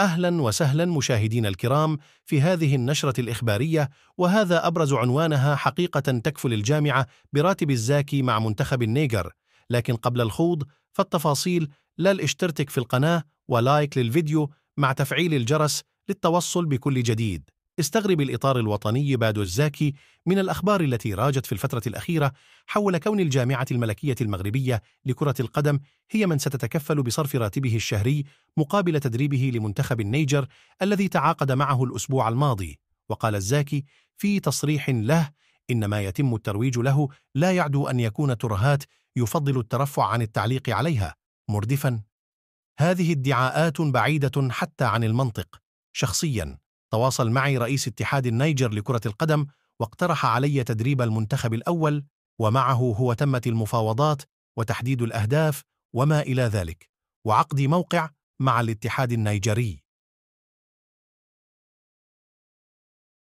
أهلا وسهلا مشاهدين الكرام في هذه النشرة الإخبارية وهذا أبرز عنوانها حقيقة تكفل الجامعة براتب الزاكي مع منتخب النيجر لكن قبل الخوض فالتفاصيل لا الاشترتك في القناة ولايك للفيديو مع تفعيل الجرس للتوصل بكل جديد استغرب الإطار الوطني بادو الزاكي من الأخبار التي راجت في الفترة الأخيرة حول كون الجامعة الملكية المغربية لكرة القدم هي من ستتكفل بصرف راتبه الشهري مقابل تدريبه لمنتخب النيجر الذي تعاقد معه الأسبوع الماضي وقال الزاكي في تصريح له إن ما يتم الترويج له لا يعدو أن يكون ترهات يفضل الترفع عن التعليق عليها مردفا هذه ادعاءات بعيدة حتى عن المنطق شخصيا تواصل معي رئيس اتحاد النيجر لكرة القدم واقترح علي تدريب المنتخب الأول ومعه هو تمت المفاوضات وتحديد الأهداف وما إلى ذلك وعقد موقع مع الاتحاد النيجري